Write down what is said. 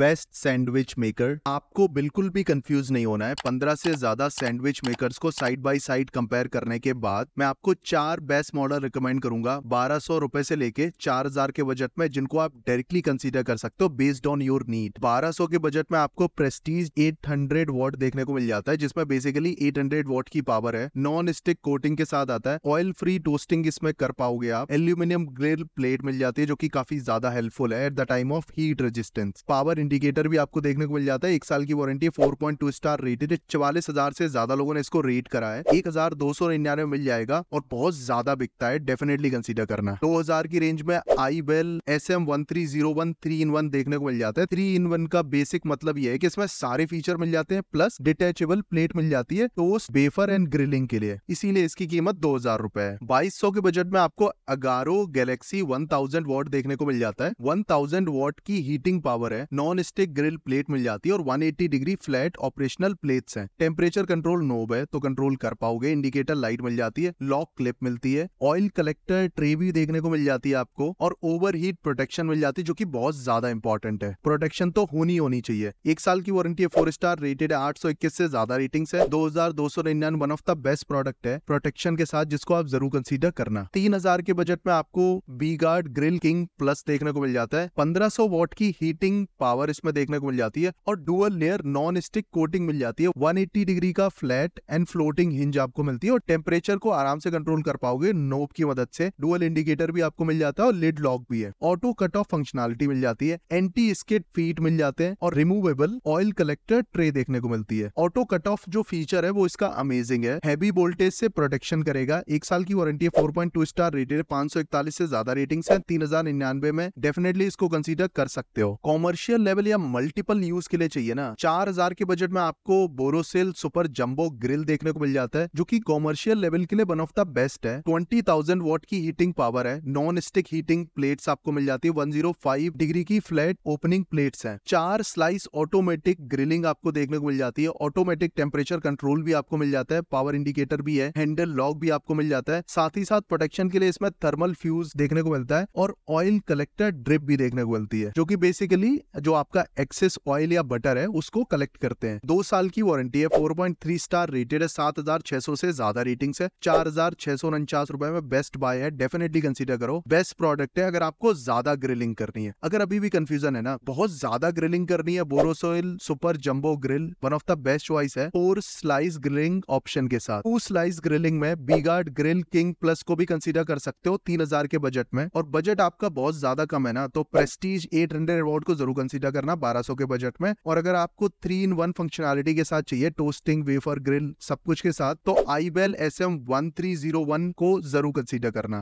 best sandwich maker आपको बिल्कुल भी कंफ्यूज नहीं होना है पंद्रह से ज्यादा सैंडविच मेकर्स को साइड बाय साइड कंपेयर करने के बाद मैं आपको चार बेस्ट मॉडल रिकमेंड करूंगा बारह सौ रुपए से लेके चार हजार के बजट में जिनको आप डायरेक्टली कंसीडर कर सकते हो बेस्ड ऑन योर नीड बारह सौ के बजट में आपको प्रेस्टीज एट हंड्रेड वॉट देखने को मिल जाता है जिसमें बेसिकली एट हंड्रेड वॉट की पावर है नॉन स्टिक कोटिंग के साथ आता है ऑयल फ्री टोस्टिंग इसमें कर पाओगे आप एल्यूमिनियम ग्रिल प्लेट मिल जाती है जो की काफी ज्यादा हेल्पफुल है at the time of heat resistance power indicator भी आपको देखने को मिल जाता है एक साल की warranty four point two star rated चवालीस हजार से ज्यादा लोगों ने इसको रेट करा है एक हजार दो सौ निन्यानवे मिल जाएगा और बहुत ज्यादा बिकता है डेफिनेटली कंसिडर करना दो हजार की रेंज में iBell S M one three zero one three in one देखने को मिल जाता है थ्री इन वन का बेसिक मतलब ये है कि इसमें सारे फीचर मिल जाते हैं प्लस डिटेचेबल प्लेट मिल जाती है टोस्ट बेफर एंड ग्रिलिंग के लिए इसीलिए इसकी कीमत दो हजार रुपए है बाईस सौ के बजट में आपको Agaro Galaxy one thousand watt देखने को मिल जाता है वन थाउजेंड वॉट की हीटिंग पावर है non non stick grill plate मिल जाती है और 180 डिग्री फ्लैट ऑपरेशनल प्लेट्स हैं टेम्परेचर कंट्रोल नोब है तो कंट्रोल कर पाओगे इंडिकेटर लाइट मिल जाती है लॉक क्लिप मिलती है ऑयल कलेक्टर ट्रे भी देखने को मिल जाती है आपको और ओवर हीट प्रोटेक्शन मिल जाती है जो की बहुत ज्यादा इंपॉर्टेंट है प्रोटेक्शन तो होनी होनी चाहिए एक साल की वारंटी है फोर स्टार रेटेड है आठ से ज्यादा रेटिंग है दो one of the best product है प्रोटेक्शन के साथ जिसको आप जरूर कंसिडर करना तीन हजार के बजट में आपको B guard grill king plus देखने को मिल जाता है पंद्रह सौ वॉट की हीटिंग पावर पावर इसमें देखने को मिल जाती है और dual layer non stick coating मिल जाती है वन डिग्री का फ्लैट एंड फ्लोटिंग हिंज आपको मिलती है और टेम्परेचर को आराम से कंट्रोल कर पाओगे नोब की मदद से डुअल इंडिकेटर भी आपको मिल जाता है और लिड लॉक भी है ऑटो कट ऑफ फंक्शनलिटी मिल जाती है एंटी स्किट फीट मिल जाते हैं और रिमूवेबल ऑयल कलेक्टर ट्रे देखने को मिलती है ऑटो कट ऑफ जो फीचर है वो इसका अमेजिंग है हैवी वोल्टेज से प्रोटेक्शन करेगा एक साल की वारंटी है four point two star rated पांच सौ इकतालीस से ज्यादा रेटिंग है तीन हजार निन्यानवे में डेफिनेटली इसको कंसीडर कर सकते हो कॉमर्शियल लेवल या मल्टीपल यूज के लिए चाहिए ना चार हजार के बजट में आपको बोरोसेल सुपर जंबो ग्रिल देखने को मिल जाता है जो कि कॉमर्शियल लेवल के लिए वन ऑफ द बेस्ट है ट्वेंटी थाउजेंड वॉट की हीटिंग पावर है नॉन स्टिक हीटिंग प्लेट्स आपको मिल जाती है वन जीरो फाइव डिग्री की फ्लैट ओपनिंग प्लेट्स है चार स्लाइस ऑटोमेटिक ग्रिलिंग आपको देखने को मिल जाती है ऑटोमेटिक टेम्परेचर कंट्रोल भी आपको मिल जाता है पावर इंडिकेटर भी है हैंडल लॉक भी आपको मिल जाता है साथ ही साथ प्रोटेक्शन के लिए इसमें थर्मल फ्यूज देखने को मिलता है और ऑयल कलेक्टर ड्रिप भी देखने को मिलती है जो कि बेसिकली जो आपका एक्सेस ऑयल या बटर है उसको कलेक्ट करते हैं दो साल की वारंटी है four point three star rated है सात हजार छह सौ से ज्यादा रेटिंग है चार हजार छह सौ उनचास रुपए में बेस्ट बाय है डेफिनेटली कंसिडर करो बेस्ट प्रोडक्ट है अगर आपको ज्यादा ग्रिलिंग करनी है अगर अभी भी कंफ्यूजन है ना बहुत ज्यादा ग्रिलिंग करनी है Borosil super jumbo grill one of the best choice है फोर स्लाइस ग्रिलिंग ऑप्शन के साथ टू स्लाइस ग्रिलिंग में बीगार्ड ग्रिल किंग प्लस को भी कंसिडर कर सकते हो तीन हजार के बजट में और बजट आपका बहुत ज्यादा कम है ना तो प्रेस्टीज एट हंड्रेड अवार्ड को जरूर कंसिडर खर्चा करना 1200 के बजट में और अगर आपको थ्री इन वन फंक्शनलिटी के साथ चाहिए टोस्टिंग वेफर ग्रिल सब कुछ के साथ तो iBell S M one three zero one को जरूर कंसिडर करना